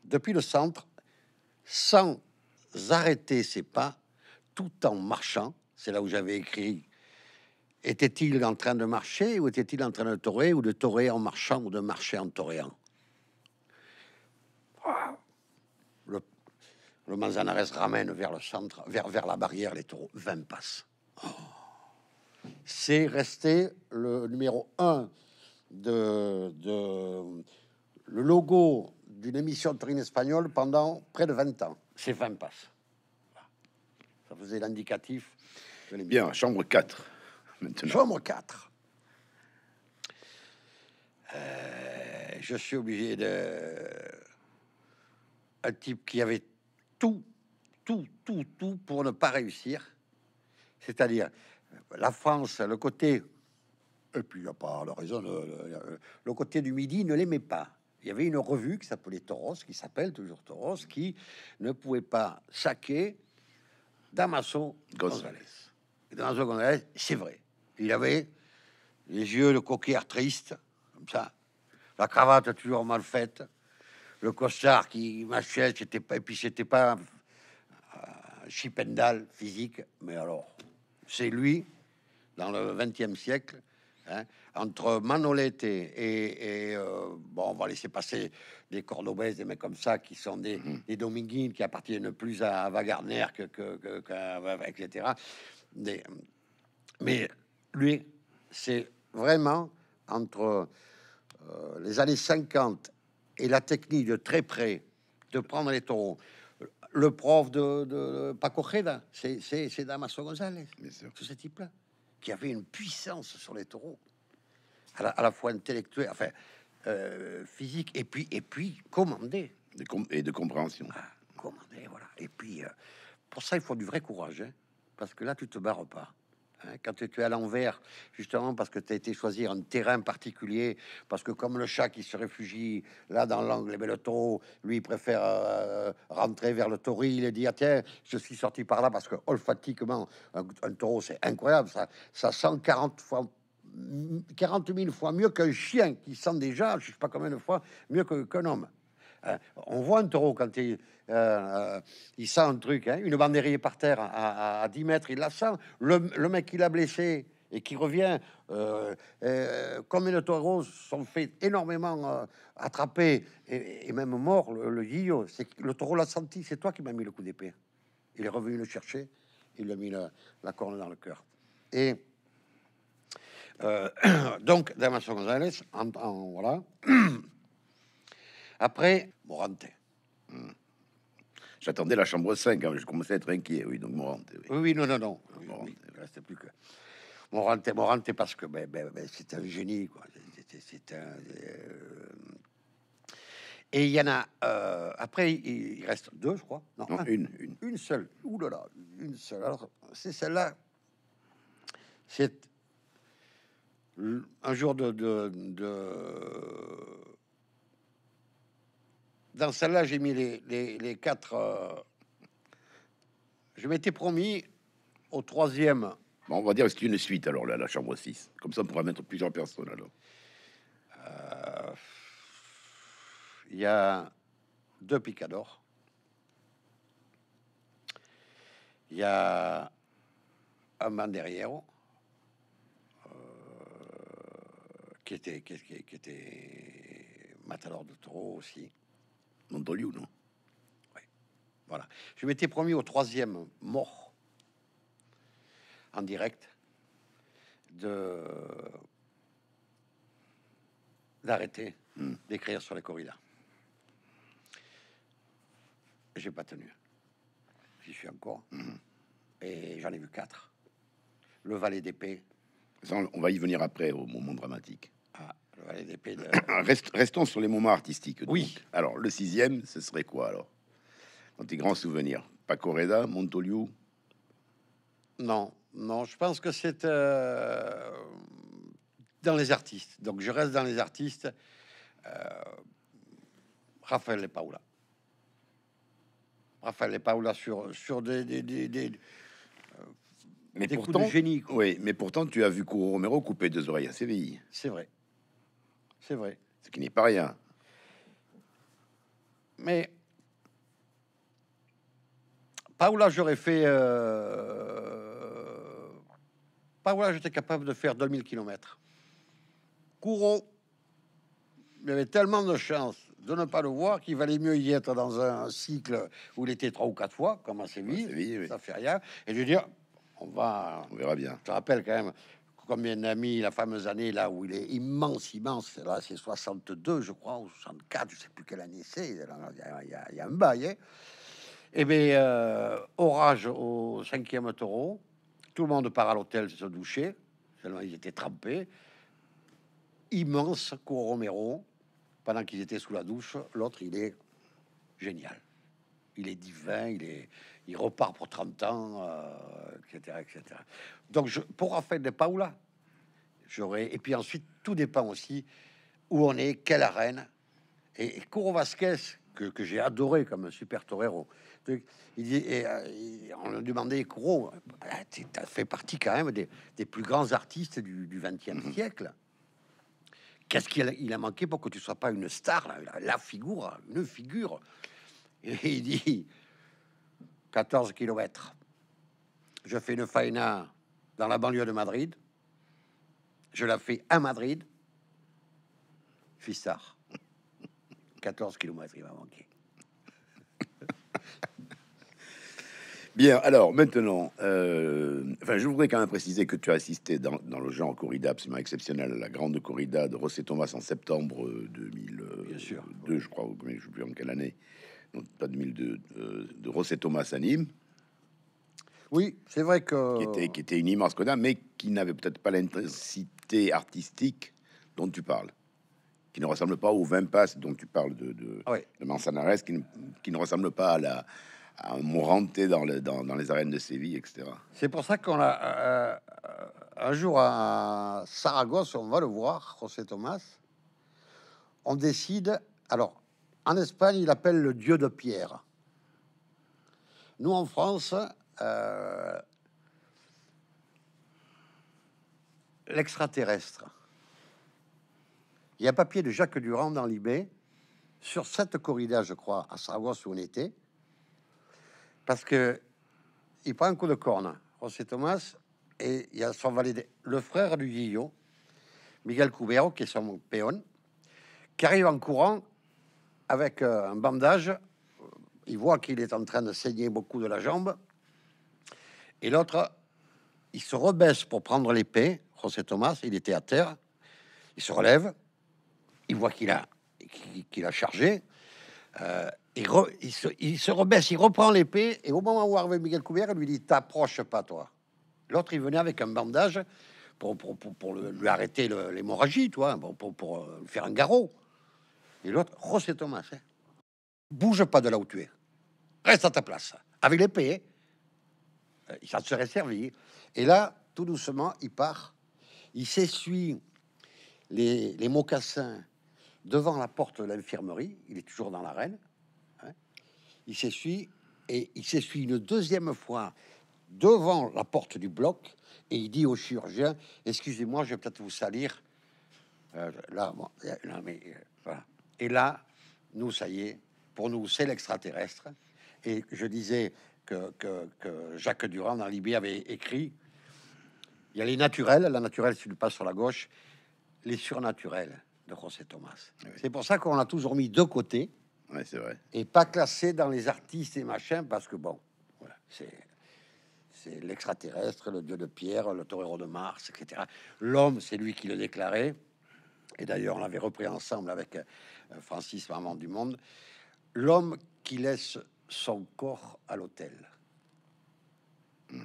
depuis le centre, sans arrêter ses pas, tout en marchant. C'est là où j'avais écrit. Était-il en train de marcher ou était-il en train de torer ou de torer en marchant ou de marcher en toréant le, le Manzanares ramène vers le centre, vers, vers la barrière les taureaux. 20 passes. Oh c'est resté le numéro un de, le logo d'une émission de train espagnole pendant près de 20 ans. C'est 20 passes. Ça faisait l'indicatif Venez Bien, chambre 4. Maintenant. Chambre 4. Euh, je suis obligé de. Un type qui avait tout, tout, tout, tout pour ne pas réussir. C'est-à-dire, la France, le côté, et puis il n'y a pas la raison, le, côté du Midi ne l'aimait pas. Il y avait une revue qui s'appelait Toros, qui s'appelle toujours Toros, qui ne pouvait pas saquer Damaso González. Damaso Gonzalez, c'est vrai. Il avait les yeux, de coquillard triste, comme ça, la cravate toujours mal faite, le costard qui mâchait, pas, et puis c'était pas un euh, Chipendal physique, mais alors c'est lui, dans le XXe siècle, hein, entre Manolete et, euh, bon, on va laisser passer des Cordobès, des mecs comme ça, qui sont des, mhm. Domingues Dominguines, qui appartiennent plus à, à que, que, que, euh, etc. mais lui, c'est vraiment entre euh, les années 50 et la technique de très près de prendre les taureaux le prof de, de, Paco Geda, c'est Damaso González, tout ce type-là, qui avait une puissance sur les taureaux, à la, fois intellectuelle, enfin euh, physique, et puis et puis commandé. et de compréhension. Ah, commandé, voilà. Et puis euh, pour ça, il faut du vrai courage, hein, parce que là, tu te barres pas. Hein, quand tu es à l'envers, justement parce que tu as été choisir un terrain particulier, parce que comme le chat qui se réfugie là dans l'angle, mais eh ben, le taureau, lui, préfère euh, rentrer vers le tauril et dire, tiens, je suis sorti par là, parce que olfatiquement, un, taureau, c'est incroyable, ça, sent 40 fois 40 000 fois mieux qu'un chien qui sent déjà, je sais pas combien de fois, mieux qu'un homme. Euh, on voit un taureau quand il, euh, euh, il sent un truc. Hein. Une bande par terre à, 10 mètres, il la sent. Le, mec qui l'a blessé et qui revient, comme les taureaux sont fait énormément attraper et, même mort, le, guillot, c'est le taureau l'a senti. C'est toi qui m'as mis le coup d'épée. Il est revenu le chercher. Il lui a mis la, corne dans le cœur. Et donc, Damaso González, en, en, voilà. Après, Morante. Hmm. J'attendais la chambre 5, hein, je commençais à être inquiet, oui, donc Morante. Oui, oui, oui non, non, non. Oui, Moranté, plus que... Morante. Morante parce que ben, ben, ben, c'est un génie, un... Euh, et il y en a. Euh, après, il reste deux, je crois. Non, une, une. Une seule. Ouh là là, une seule. Alors, c'est celle-là. C'est un jour de, de dans celle-là, j'ai mis les, quatre. Euh, je m'étais promis au troisième.
Bon, on va dire que c'est une suite alors là, la chambre 6.
Comme ça, on pourra mettre plusieurs personnes alors. Euh, il y a deux picadors. Il y a un man derrière euh, qui, était, était matador de taureau aussi. Hein. ou non Voilà. Je m'étais promis au troisième mort en direct de d'arrêter hmm. d'écrire sur les corridas. J'ai pas tenu. J'y suis encore. Hmm. Et j'en ai vu quatre. Le valet d'épée. On
va y venir après, au moment dramatique. Ah, restons sur les moments artistiques. Oui. Alors, le sixième, ce serait quoi alors Dans tes grands souvenirs Paco Reda, Montoliu
Non, non, je pense que c'est euh, dans les artistes. Donc, je reste dans les artistes. Euh, Raphaël et Paula. Raphaël et Paula sur, sur des, des, mais pourtant,
génie. Oui, mais pourtant, tu as vu Romero couper deux oreilles à Séville. C'est vrai. C'est vrai. Ce qui n'est pas rien.
Mais là j'aurais fait. Euh... là j'étais capable de faire 2000 km. Kourou, il y avait tellement de chance de ne pas le voir qu'il valait mieux y être dans un cycle où il était trois ou quatre fois, comme à Séville, ça fait rien, et je dire on va. On verra bien. Je te rappelle quand même, comme d'amis ami, la fameuse année là où il est immense, immense, là c'est 62, je crois, ou 64, je sais plus quelle année c'est, il y, a un bail. Et hein. eh bien, euh, orage au cinquième taureau, tout le monde part à l'hôtel se doucher, seulement ils étaient trempés. Immense Coromero, pendant qu'ils étaient sous la douche, l'autre il est génial il est divin, il, est, il repart pour 30 ans, etc., euh, etc. Donc, je, pour Raphaël de Paula, j'aurais. Et puis ensuite, tout dépend aussi où on est, quelle arène. Et, et Coro Vasquez, que, j'ai adoré comme un super torero, et, euh, on lui demandait, Coro, bah, tu as fait partie quand même des, plus grands artistes du, XXe 20e mhm. siècle. Qu'est-ce qu'il a, manqué pour que tu sois pas une star, la figure, une figure il dit 14 km. Je fais une faena dans la banlieue de Madrid. Je la fais à Madrid. Fissard. 14 km, il va manquer.
Bien, alors maintenant, euh, enfin, je voudrais quand même préciser que tu as assisté dans, le genre corrida absolument exceptionnel à la grande corrida de Rosset Thomas en septembre 2002, euh, euh, je crois, je ne sais plus en quelle année pas de mille de, de, Thomas à Oui, c'est vrai que. Qui était, qui était, une immense Coda, mais qui n'avait peut-être pas l'intensité artistique dont tu parles. Qui ne ressemble pas aux 20 passes dont tu parles de, de, ah Mansanares, qui ne, qui ne ressemble pas à la, à dans, le, dans, dans, les arènes de Séville, etc.
C'est pour ça qu'on a euh, euh, un jour à Saragosse, on va le voir, José Thomas. On décide, alors en Espagne, il appelle le dieu de pierre. Nous, en France, euh, l'extraterrestre. Il y a papier de Jacques Durand dans Libé sur cette corrida, je crois, à savoir où on était, parce que il prend un coup de corne, José Thomas, et il y a son valet, le frère du Guillot, Miguel Cubero, qui est son péon, qui arrive en courant avec euh, un bandage. Il voit qu'il est en train de saigner beaucoup de la jambe. Et l'autre, il se rebaisse pour prendre l'épée. José Thomas, il était à terre. Il se relève. Il voit qu'il a, qu'il a chargé. Euh, il, se, il, rebaisse, il reprend l'épée. Et au moment où arrive Miguel Couvert, il lui dit t'approche pas, toi. L'autre, il venait avec un bandage pour, le, lui arrêter l'hémorragie, toi, pour, pour, euh, faire un garrot. Et l'autre, José Thomas, hein. bouge pas de là où tu es. Reste à ta place. Avec l'épée, hein. euh, ça te serait servi. Et là, tout doucement, il part. Il s'essuie les, mocassins devant la porte de l'infirmerie. Il est toujours dans l'arène. Hein. Il s'essuie et il s'essuie une deuxième fois devant la porte du bloc et il dit au chirurgien Excusez-moi, je vais peut-être vous salir. Euh, là, bon, mais euh, voilà. Et là, nous, ça y est, pour nous, c'est l'extraterrestre. Et je disais que, que, Jacques Durand, dans Libye, avait écrit il y a les naturels, la naturelle, si tu passes sur la gauche, les surnaturels de José Thomas. C'est pour ça qu'on l'a toujours mis de côté. Oui, c'est vrai. Et pas classé dans les artistes et machin, parce que bon, voilà, c'est c'est l'extraterrestre, le dieu de pierre, le taureau de Mars, etc. L'homme, c'est lui qui le déclarait. Et d'ailleurs, on l'avait repris ensemble avec, euh, Francis Maman du Monde, l'homme qui laisse son corps à l'hôtel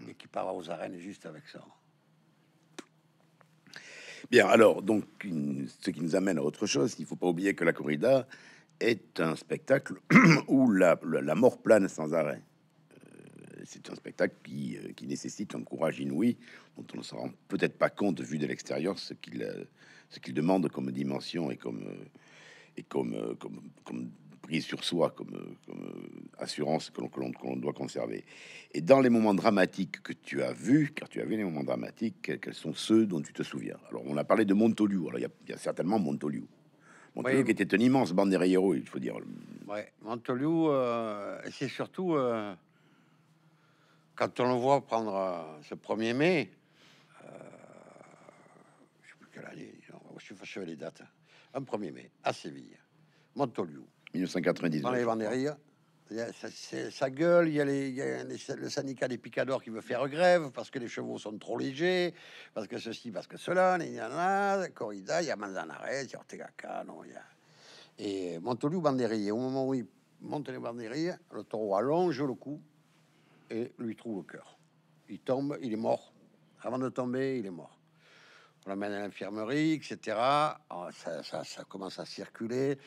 et qui part aux arènes juste avec ça.
Bien, alors, donc, ce qui nous amène à autre chose, il ne faut pas oublier que la corrida est un spectacle où la, mort plane sans arrêt. Euh, c'est un spectacle euh, qui, nécessite un courage inouï, dont on ne se rend peut-être pas compte vu de l'extérieur ce qu'il demande comme dimension et comme, et euh, comme, comme, prise sur soi, comme, euh, euh, assurance que l'on doit conserver. Et dans les moments dramatiques que tu as vus, car tu as vu les moments dramatiques, quels sont ceux dont tu te souviens Alors, on a parlé de Montoliu, alors il y, a certainement Montoliu. Montoliu qui était une immense bande des héros, il
faut dire. Ouais, Montoliu, c'est surtout quand on le voit prendre ce 1er mai, je sais plus quelle année, je suis fâché les dates un 1er mai, à Séville, Montoliu. 1999. Dans les C'est sa gueule. Il y a, le syndicat des picadors qui veut faire grève parce que les chevaux sont trop légers, parce que ceci, parce que cela. Il y en a Corrida, il y a Manzanares, il y a Ortega Cano, il y a et Montoliu Au moment où il monte les le taureau allonge le cou et lui trouve le cœur. Il tombe, il est mort. Avant de tomber, il est mort on l'emmène à l'infirmerie, etc. Oh, ça, commence à circuler.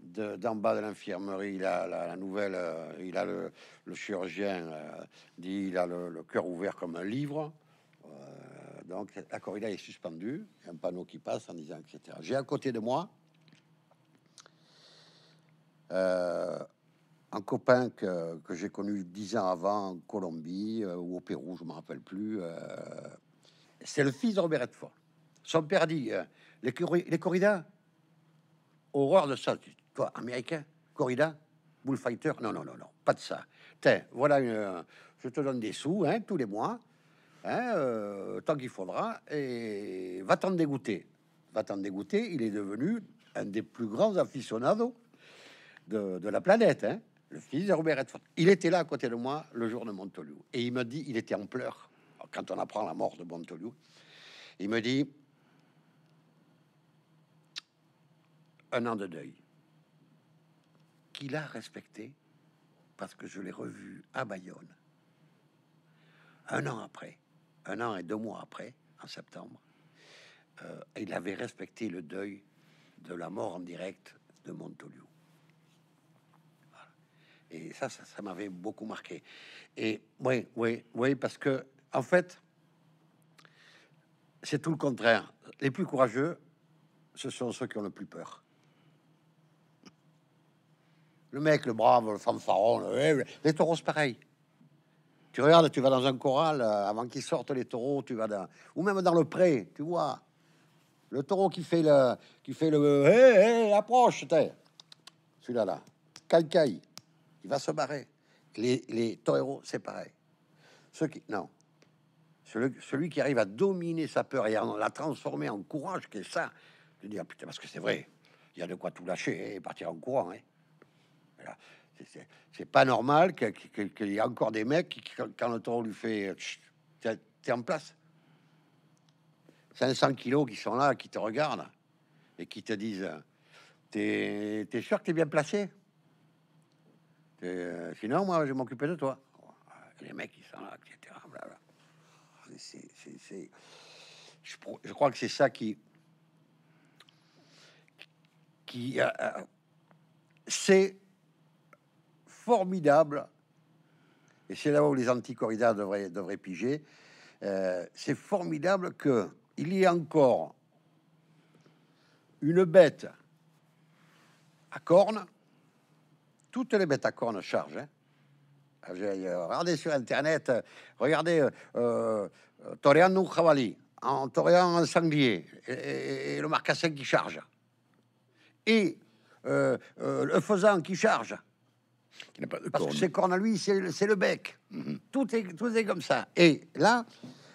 D'en bas de l'infirmerie, il a la, nouvelle, euh, il a le, chirurgien euh, dit, il a le, cœur ouvert comme un livre. Euh, donc la corrida est suspendue, il y un panneau qui passe en disant, etc. J'ai à côté de moi un copain que, j'ai connu dix ans avant en Colombie ou au Pérou, je me rappelle plus. C'est le fils de Robert Edford sont perdus. Euh, les, les corridas, horreur de ça. Toi, américain, corrida, bullfighter, non, non, non, non, pas de ça. Tiens, voilà, euh, je te donne des sous hein, tous les mois, hein, euh, tant qu'il faudra, et va t'en dégoûter. Va t'en dégoûter, il est devenu un des plus grands aficionados de, la planète. Hein, le fils de Robert Redford. Il était là à côté de moi le jour de Montolieu. et il me dit, il était en pleurs quand on apprend la mort de Montolieu, Il me dit, un an de deuil. Qu'il a respecté parce que je l'ai revu à Bayonne. Un an après, un an et deux mois après, en septembre, euh, il avait respecté le deuil de la mort en direct de Montolio. Et ça, ça, ça m'avait beaucoup marqué. Et oui, oui, oui, parce que en fait, c'est tout le contraire. Les plus courageux, ce sont ceux qui ont le plus peur. Le mec, le brave, le fanfaron, eh, les taureaux, c'est pareil. Tu regardes, tu vas dans un corral, euh, avant qu'ils sortent les taureaux, tu vas dans... Ou même dans le pré, tu vois. Le taureau qui fait le... Qui fait le... Hé, eh, eh, approche, t'es Celui-là, là. là Il va se barrer. Les, les taureaux, c'est pareil. Ceux qui... Non. Celui, qui arrive à dominer sa peur et à la transformer en courage, c'est ça. Je dis, ah, putain, parce que c'est vrai. Il y a de quoi tout lâcher hein, et partir en courant, hein. C'est pas normal qu'il y ait encore des mecs qui, quand le tour lui fait euh, t'es en place. 500 kilos qui sont là, qui te regardent et qui te disent T'es es sûr que t'es bien placé euh, Sinon, moi, je m'occuper de toi. Les mecs, ils sont là, etc. Je, crois que c'est ça qui. qui euh, c'est formidable. Et c'est là où les anticorridas devraient, devraient piger. Euh, c'est formidable qu'il y ait encore une bête à cornes. Toutes les bêtes à cornes chargent. Hein. Ah, euh, regardez sur Internet, euh, regardez euh, Toriano Khavali, en Toriano en sanglier, et, le marcassin qui charge. Et le faisan qui charge pas Parce cornes à lui, c'est le bec. Mhm. tout, est, tout comme ça. Et là,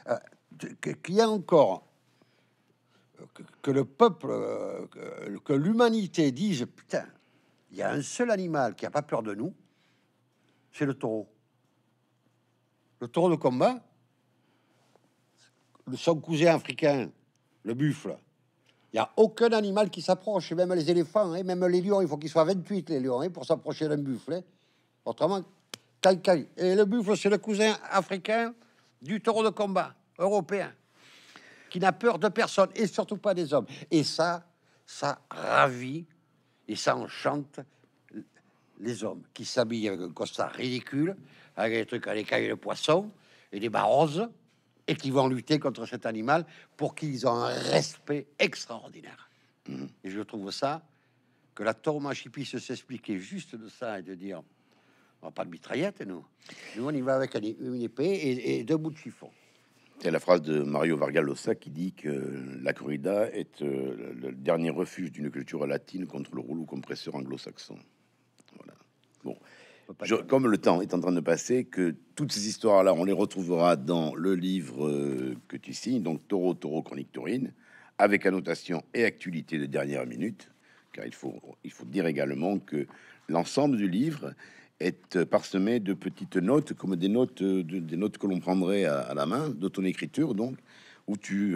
euh, qu'il y a encore euh, que, le peuple, euh, que, l'humanité dise putain, il y a un seul animal qui n'a pas peur de nous, c'est le taureau. Le taureau de combat, le son cousin africain, le buffle, il n'y a aucun animal qui s'approche, même les éléphants, et hein, même les lions, il faut qu'ils soient 28 les lions hein, pour s'approcher d'un buffle. Hein. Autrement, Autrement, caille Et le buffle, c'est le cousin africain du taureau de combat européen, qui n'a peur de personne, et surtout pas des hommes. Et ça, ça ravit et ça enchante les hommes qui s'habillent avec un costard ridicule, avec des trucs à l'écaille de poisson et des baroses et qui vont lutter contre cet animal pour qui ils ont un respect extraordinaire. Et je trouve ça que la tauromachie puisse s'expliquer juste de ça et de dire on va pas de mitraillette, nous. Nous, on y va avec une épée et, et deux bouts de chiffon.
C'est la phrase de Mario Vargas Llosa qui dit que la corrida est euh, le dernier refuge d'une culture latine contre le rouleau compresseur anglo-saxon. Voilà. Bon comme le temps est en train de passer, que toutes ces histoires-là, on les retrouvera dans le livre euh, que tu signes, donc Taureau, Taureau, Chronique Taurine, avec annotation et actualité de dernière minute, car il faut, il faut dire également que l'ensemble du livre est euh, parsemé de petites notes, comme des notes, euh, des notes que l'on prendrait à, la main, de ton écriture, donc, où tu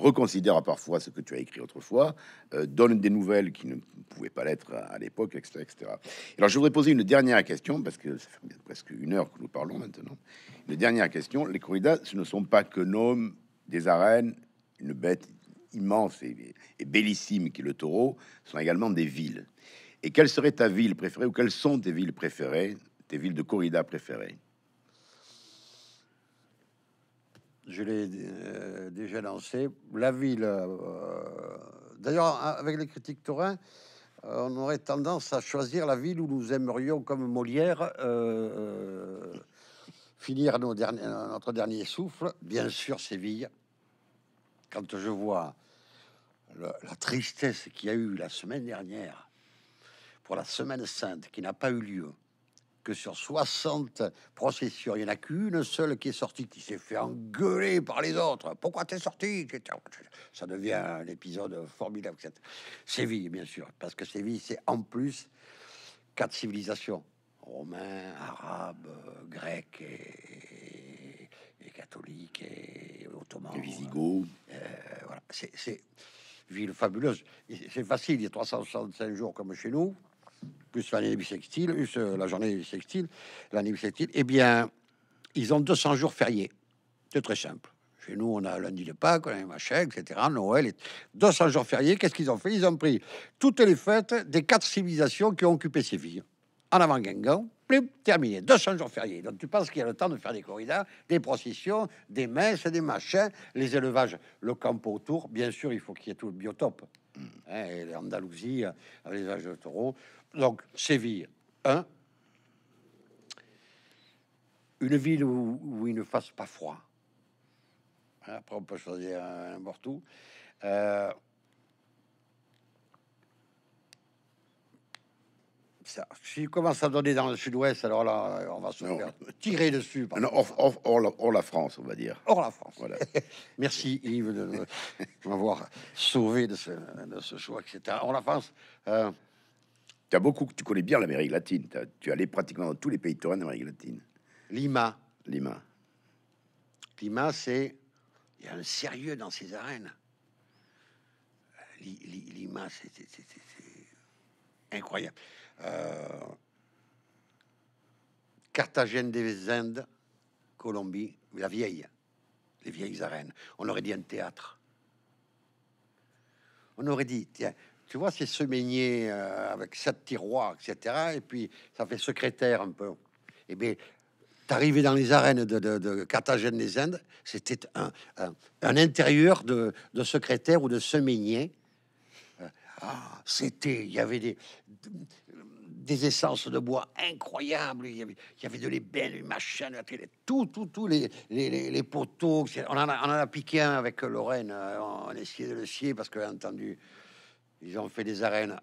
reconsidère parfois ce que tu as écrit autrefois, euh, donne des nouvelles qui ne pouvaient pas l'être à, l'époque, etc., Alors je voudrais poser une dernière question, parce que ça fait presque une heure que nous parlons maintenant. Une dernière question, les corridas, ce ne sont pas que noms des arènes, une bête immense et, bellissime qui est le taureau, ce sont également des villes. Et quelle serait ta ville préférée, ou quelles sont tes villes préférées, tes villes de corrida préférées
je l'ai euh, déjà lancé. La ville, euh, d'ailleurs, avec les critiques taurins, euh, on aurait tendance à choisir la ville où nous aimerions, comme Molière, finir nos derniers, notre dernier souffle. Bien sûr, Séville. Quand je vois la tristesse qu'il y a eu la semaine dernière pour la Semaine Sainte, qui n'a pas eu lieu, sur 60 processions, il n'y en a qu'une seule qui est sortie, qui s'est fait engueuler par les autres. Pourquoi t'es sorti Ça devient un épisode formidable. Séville, bien sûr, parce que Séville, c'est en plus quatre civilisations romains, arabes, grecs et, et, et catholiques et ottomans. Visigoths. Euh, voilà, c'est ville fabuleuse. C'est facile, il y a 365 jours comme chez nous plus l'année bissextile, plus euh, la journée bissextile, l'année bissextile, eh bien, ils ont 200 jours fériés. C'est très simple. Chez nous, on a lundi de Pâques, on a machin, etc., Noël, et 200 jours fériés. Qu'est-ce qu'ils ont fait Ils ont pris toutes les fêtes des quatre civilisations qui ont occupé Séville. En avant Guingamp, terminé. 200 jours fériés. Donc tu penses qu'il y a le temps de faire des corridas, des processions, des messes, des machins, les élevages, le camp autour. Bien sûr, il faut qu'il y ait tout le biotope. Hein, et l'Andalousie avec les âges euh, de taureau. Donc, Séville, 1. Une ville où, il ne fasse pas froid. Hein, après, on peut choisir n'importe où. Euh, ça, si commence à donner dans le sud-ouest, alors là, on va se tirer dessus. Non, la, France, on va dire. Hors la France. Voilà. Merci Yves de, m'avoir sauvé de ce, choix, etc. Hors la France. Euh, tu as
beaucoup, tu connais bien l'Amérique latine. tu es allé pratiquement dans tous les pays de d'Amérique latine.
Lima. Lima. Lima, c'est. Il y a un sérieux dans ces arènes. Lima, c'est incroyable. Euh, Cartagène des Indes, Colombie, la vieille, les vieilles arènes. On aurait dit un théâtre. On aurait dit, tiens, tu vois, c'est semaigné euh, avec sept tiroirs, etc. Et puis, ça fait secrétaire un peu. Et eh bien, t'arrivais dans les arènes de, Cartagène des Indes, c'était un, intérieur de, secrétaire ou de semainier ah, c'était, il y avait des, essences de bois incroyables, il y avait, de l'ébène, belles machins, tout, tout, tout, les, les, poteaux. On en, a, piqué un avec Lorraine, on, euh, essayé de le scier parce que, entendu, ils ont fait des arènes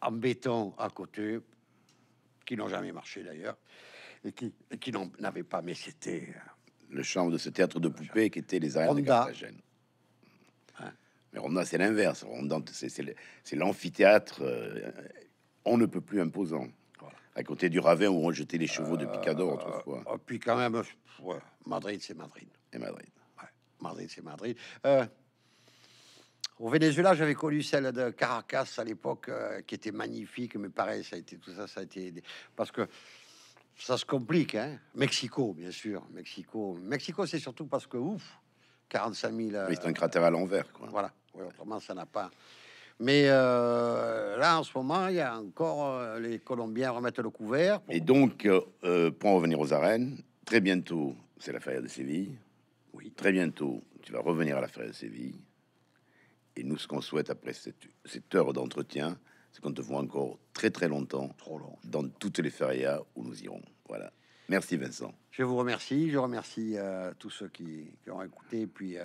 en béton à côté, qui n'ont jamais marché d'ailleurs, et qui, n'avaient pas, mais
c'était... Euh, le champ de ce théâtre de poupées qui était les arènes
de Carthagène.
Mais Ronda, c'est l'inverse. Ronda, c'est l'amphithéâtre euh, on ne peut plus imposant. À côté du Ravin où on jetait les chevaux de euh, Picador autrefois. Euh, puis quand même,
Madrid, c'est Madrid. Et Madrid. Madrid, c'est Madrid. au Venezuela, j'avais connu celle de Caracas à l'époque, qui était magnifique, mais pareil, ça a été tout ça, ça a été parce que ça se complique. Hein. Mexico, bien sûr, Mexico. Mexico, c'est surtout parce que ouf, 45 000. c'est un cratère à l'envers, quoi. Voilà autrement, ça n'a pas. Mais euh, là, en ce moment, il y a encore euh, les Colombiens remettent le couvert.
Et donc, euh, pour en revenir aux arènes, très bientôt, c'est la Feria de Séville. Oui. Très bientôt, tu vas revenir à la Feria de Séville. Et nous, ce qu'on souhaite après cette, heure d'entretien, c'est qu'on te voit encore très très longtemps. Trop long. Dans toutes les ferias où nous irons. Voilà. Merci Vincent.
Je vous remercie. Je remercie tous ceux qui, ont écouté. puis,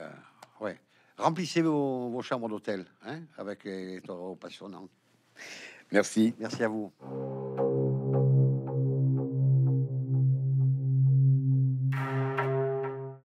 ouais. Remplissez vos, chambres d'hôtel hein, avec les, les passionnants. Merci. Merci à vous.